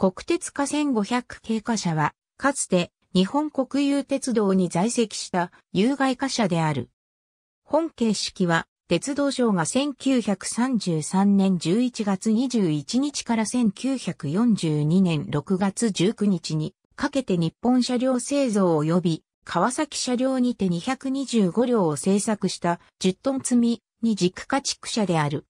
国鉄化1500系貨車は、かつて日本国有鉄道に在籍した有害貨車である。本形式は、鉄道省が1933年11月21日から1942年6月19日にかけて日本車両製造及び川崎車両にて225両を製作した10トン積みに軸家畜車である。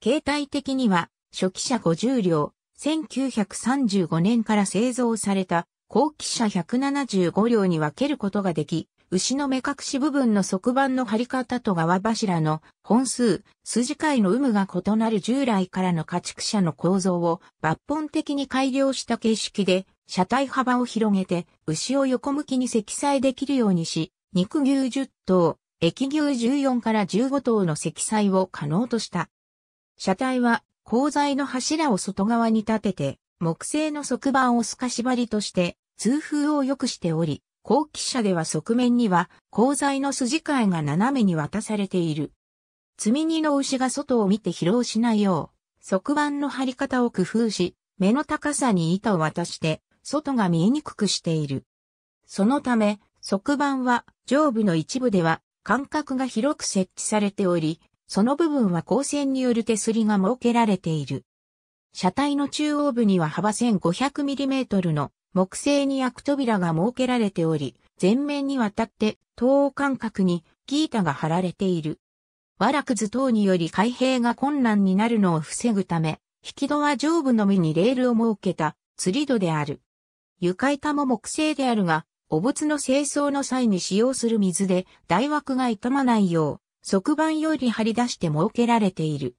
形態的には初期車50両、1935年から製造された後期車175両に分けることができ、牛の目隠し部分の側板の張り方と側柱の本数、筋回の有無が異なる従来からの家畜車の構造を抜本的に改良した形式で、車体幅を広げて、牛を横向きに積載できるようにし、肉牛10頭、液牛14から15頭の積載を可能とした。車体は鋼材の柱を外側に立てて、木製の側板を透かし張りとして、通風を良くしており、後期車では側面には鋼材の筋替えが斜めに渡されている。積み荷の牛が外を見て疲労しないよう、側板の張り方を工夫し、目の高さに板を渡して、外が見えにくくしている。そのため、側板は上部の一部では間隔が広く設置されており、その部分は光線による手すりが設けられている。車体の中央部には幅 1500mm の木製に開く扉が設けられており、全面にわたって等間隔にギータが貼られている。らくず等により開閉が困難になるのを防ぐため、引き戸は上部のみにレールを設けた釣り戸である。床板も木製であるが、お仏の清掃の際に使用する水で大枠が傷まないよう、側板より張り出して設けられている。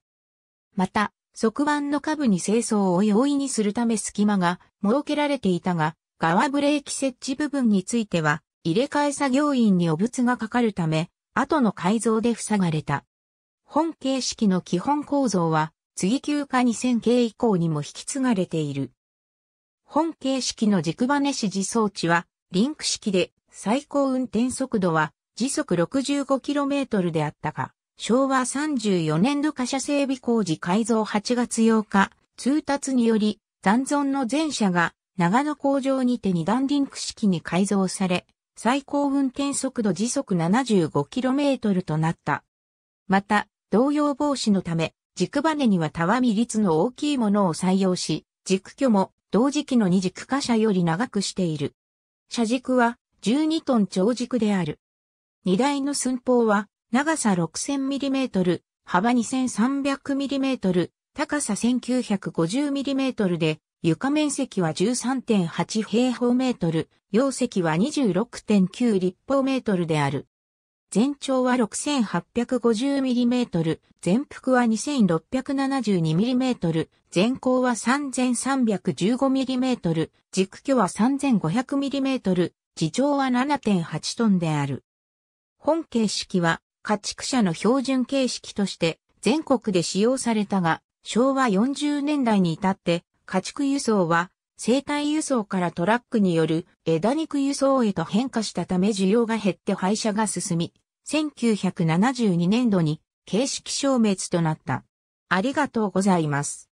また、側板の下部に清掃を容易にするため隙間が設けられていたが、側ブレーキ設置部分については、入れ替え作業員に汚物がかかるため、後の改造で塞がれた。本形式の基本構造は、次級化2000系以降にも引き継がれている。本形式の軸バネ指示装置は、リンク式で最高運転速度は時速 65km であったが、昭和34年度貨車整備工事改造8月8日、通達により、残存の全車が長野工場にて二段リンク式に改造され、最高運転速度時速 75km となった。また、同様防止のため、軸バネにはたわみ率の大きいものを採用し、軸距も同時期の二軸貨車より長くしている。車軸は12トン長軸である。荷台の寸法は、長さ 6000mm、幅 2300mm、高さ 1950mm で、床面積は13.8平方メートル、容積は26.9立方メートルである。全長は 6850mm、全幅は 2672mm、全高は 3315mm、軸距は 3500mm、地上は7.8トンである。本形式は家畜舎の標準形式として全国で使用されたが、昭和40年代に至って家畜輸送は生体輸送からトラックによる枝肉輸送へと変化したため需要が減って廃車が進み、1972年度に形式消滅となった。ありがとうございます。